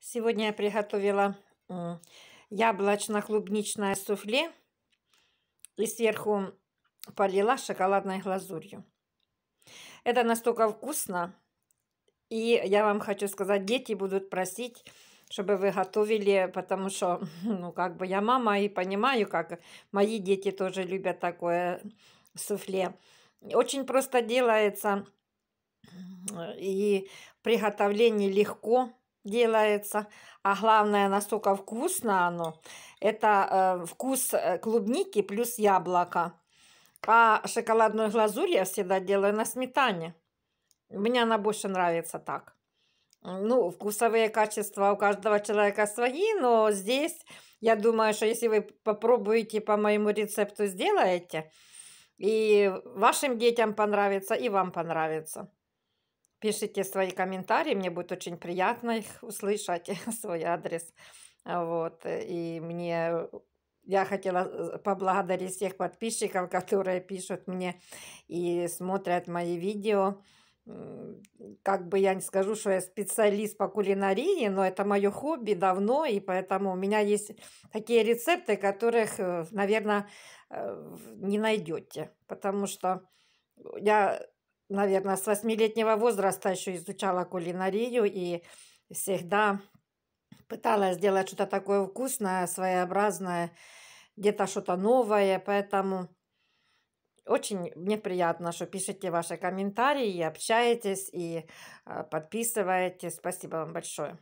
Сегодня я приготовила яблочно-клубничное суфле и сверху полила шоколадной глазурью. Это настолько вкусно, и я вам хочу сказать, дети будут просить, чтобы вы готовили, потому что, ну, как бы я мама и понимаю, как мои дети тоже любят такое суфле. Очень просто делается, и приготовление легко – делается. А главное, настолько вкусно оно. Это э, вкус э, клубники плюс яблоко. А шоколадную глазурь я всегда делаю на сметане. Мне она больше нравится так. Ну, вкусовые качества у каждого человека свои, но здесь, я думаю, что если вы попробуете по моему рецепту сделаете, и вашим детям понравится, и вам понравится. Пишите свои комментарии, мне будет очень приятно их услышать, свой адрес. Вот. И мне я хотела э, поблагодарить всех подписчиков, которые пишут мне и смотрят мои видео. Как бы я не скажу, что я специалист по кулинарии, но это мое хобби давно, и поэтому у меня есть такие рецепты, которых, э, наверное, э, не найдете, потому что я наверное, с восьмилетнего возраста еще изучала кулинарию и всегда пыталась сделать что-то такое вкусное, своеобразное, где-то что-то новое, поэтому очень мне приятно, что пишете ваши комментарии, общаетесь и э, подписываетесь. Спасибо вам большое.